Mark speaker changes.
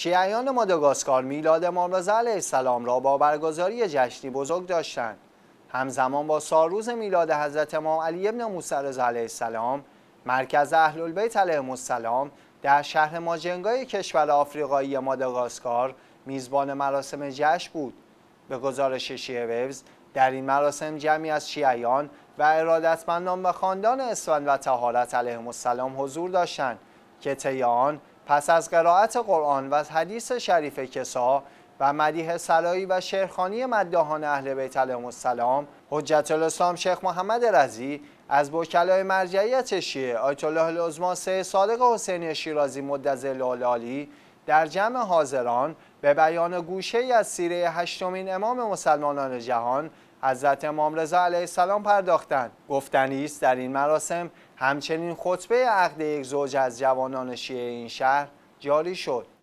Speaker 1: شیعیان ماداگاسکار میلاد امامرضا علیه السلام را با برگزاری جشنی بزرگ داشتند همزمان با سالروز میلاد حضرت امام علی ابن موسی رضا علیه السلام مرکز اهل بیت علیهم السلام در شهر ماجنگای کشور آفریقایی ماداگاسکار میزبان مراسم جشن بود به گزارش شیعه ویوز در این مراسم جمعی از شیعیان و ارادتمندان و خاندان اسفند و تهارت علیه السلام حضور داشتند که طی پس از قرائت قرآن و از حدیث شریف کسا و مدیح سلایی و شیرخانی مدهان اهل بیت علیهم السلام حجت الاسلام شیخ محمد رزی از بوکلای مرجعیت شیعه آیت الله العظما سه صادق حسینی شیرازی مدظل العالی در جمع حاضران به بیان گوشه ای از سیره هشتمین امام مسلمانان جهان حضرت امام رضا علیه السلام پرداختند گفتنی است در این مراسم همچنین خطبه عقد یک زوج از جوانان شیعه این شهر جاری
Speaker 2: شد